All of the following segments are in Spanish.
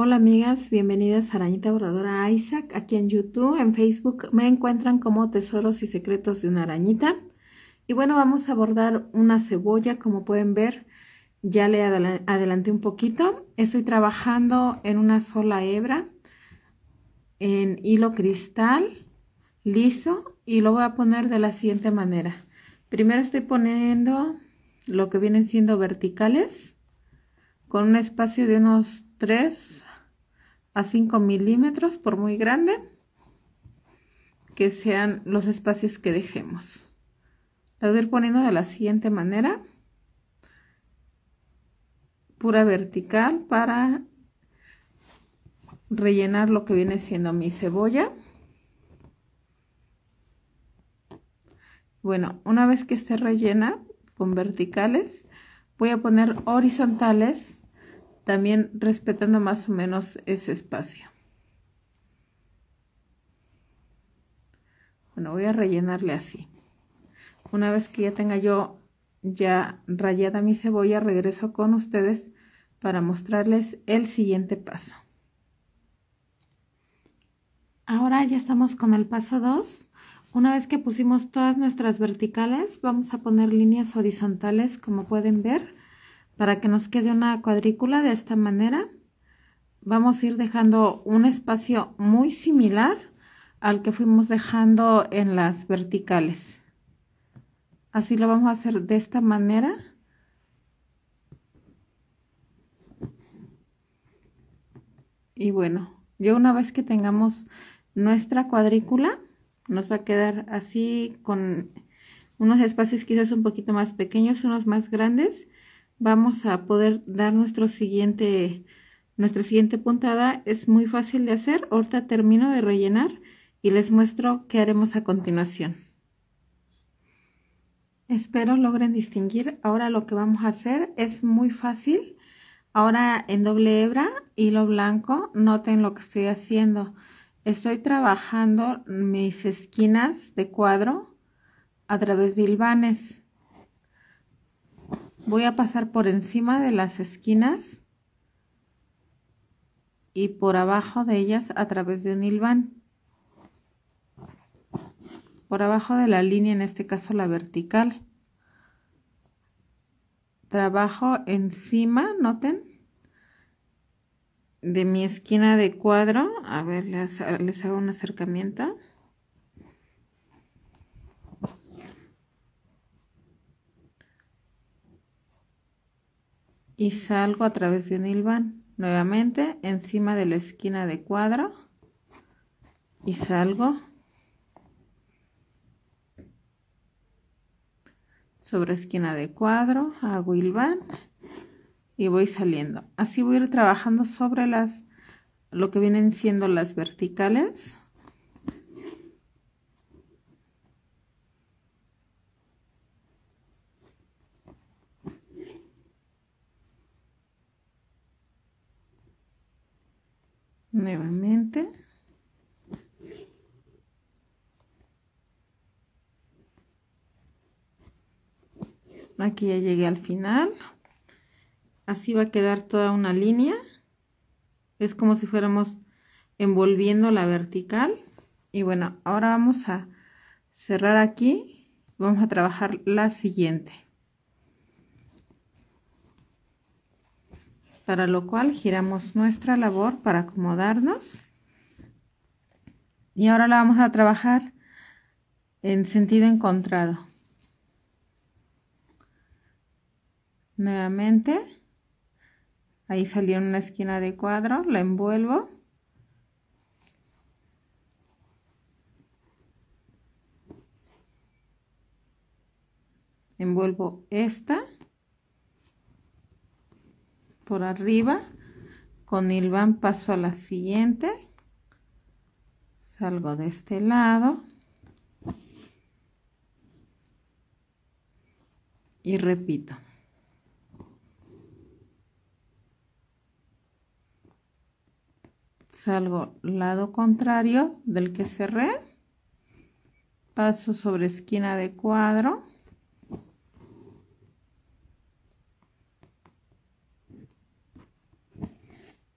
Hola amigas, bienvenidas a Arañita Borradora Isaac, aquí en YouTube, en Facebook me encuentran como Tesoros y Secretos de una Arañita. Y bueno, vamos a bordar una cebolla, como pueden ver, ya le adelanté un poquito. Estoy trabajando en una sola hebra, en hilo cristal, liso, y lo voy a poner de la siguiente manera. Primero estoy poniendo lo que vienen siendo verticales, con un espacio de unos 3 a 5 milímetros por muy grande que sean los espacios que dejemos. La voy a ir poniendo de la siguiente manera. Pura vertical para rellenar lo que viene siendo mi cebolla. Bueno, una vez que esté rellena con verticales, voy a poner horizontales también respetando más o menos ese espacio. Bueno, voy a rellenarle así. Una vez que ya tenga yo ya rayada mi cebolla, regreso con ustedes para mostrarles el siguiente paso. Ahora ya estamos con el paso 2. Una vez que pusimos todas nuestras verticales, vamos a poner líneas horizontales como pueden ver para que nos quede una cuadrícula de esta manera, vamos a ir dejando un espacio muy similar al que fuimos dejando en las verticales. Así lo vamos a hacer de esta manera. Y bueno, yo una vez que tengamos nuestra cuadrícula, nos va a quedar así con unos espacios quizás un poquito más pequeños, unos más grandes vamos a poder dar nuestro siguiente, nuestra siguiente puntada. Es muy fácil de hacer. Ahorita termino de rellenar y les muestro qué haremos a continuación. Espero logren distinguir. Ahora lo que vamos a hacer es muy fácil. Ahora en doble hebra, hilo blanco, noten lo que estoy haciendo. Estoy trabajando mis esquinas de cuadro a través de hilvanes voy a pasar por encima de las esquinas y por abajo de ellas a través de un hilván por abajo de la línea en este caso la vertical trabajo encima noten de mi esquina de cuadro a ver les, les hago un acercamiento y salgo a través de un hilván nuevamente encima de la esquina de cuadro y salgo sobre esquina de cuadro hago hilván y voy saliendo así voy a ir trabajando sobre las lo que vienen siendo las verticales nuevamente. Aquí ya llegué al final. Así va a quedar toda una línea. Es como si fuéramos envolviendo la vertical. Y bueno, ahora vamos a cerrar aquí. Vamos a trabajar la siguiente. para lo cual giramos nuestra labor para acomodarnos. Y ahora la vamos a trabajar en sentido encontrado. Nuevamente, ahí salió una esquina de cuadro, la envuelvo. Envuelvo esta por arriba con hilván paso a la siguiente salgo de este lado y repito salgo lado contrario del que cerré paso sobre esquina de cuadro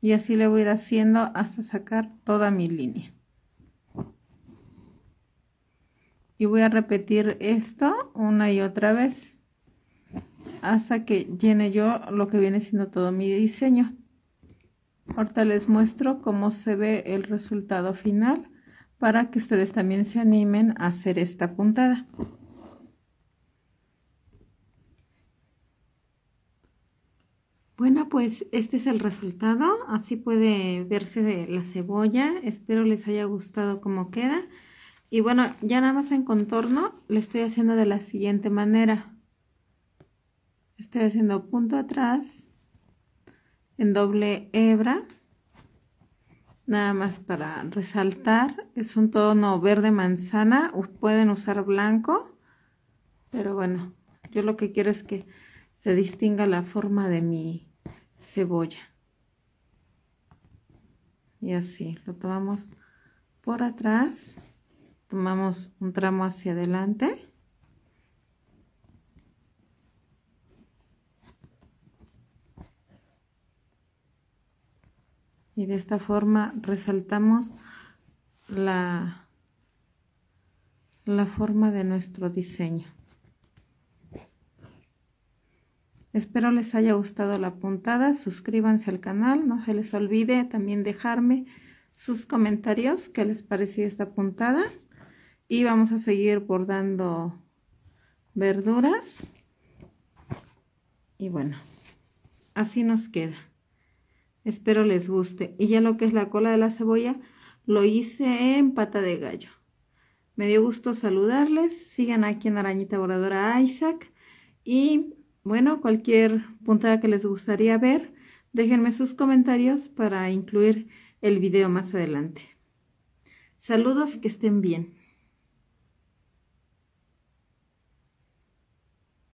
y así le voy a ir haciendo hasta sacar toda mi línea y voy a repetir esto una y otra vez hasta que llene yo lo que viene siendo todo mi diseño ahorita les muestro cómo se ve el resultado final para que ustedes también se animen a hacer esta puntada Bueno, pues este es el resultado. Así puede verse de la cebolla. Espero les haya gustado cómo queda. Y bueno, ya nada más en contorno le estoy haciendo de la siguiente manera. Estoy haciendo punto atrás en doble hebra. Nada más para resaltar. Es un tono verde manzana. Pueden usar blanco. Pero bueno, yo lo que quiero es que se distinga la forma de mi cebolla. Y así, lo tomamos por atrás, tomamos un tramo hacia adelante. Y de esta forma resaltamos la, la forma de nuestro diseño. Espero les haya gustado la puntada, suscríbanse al canal, no se les olvide también dejarme sus comentarios, qué les pareció esta puntada. Y vamos a seguir bordando verduras. Y bueno, así nos queda. Espero les guste. Y ya lo que es la cola de la cebolla, lo hice en pata de gallo. Me dio gusto saludarles. Sigan aquí en Arañita Voladora Isaac. Y bueno, cualquier puntada que les gustaría ver, déjenme sus comentarios para incluir el video más adelante. Saludos, que estén bien.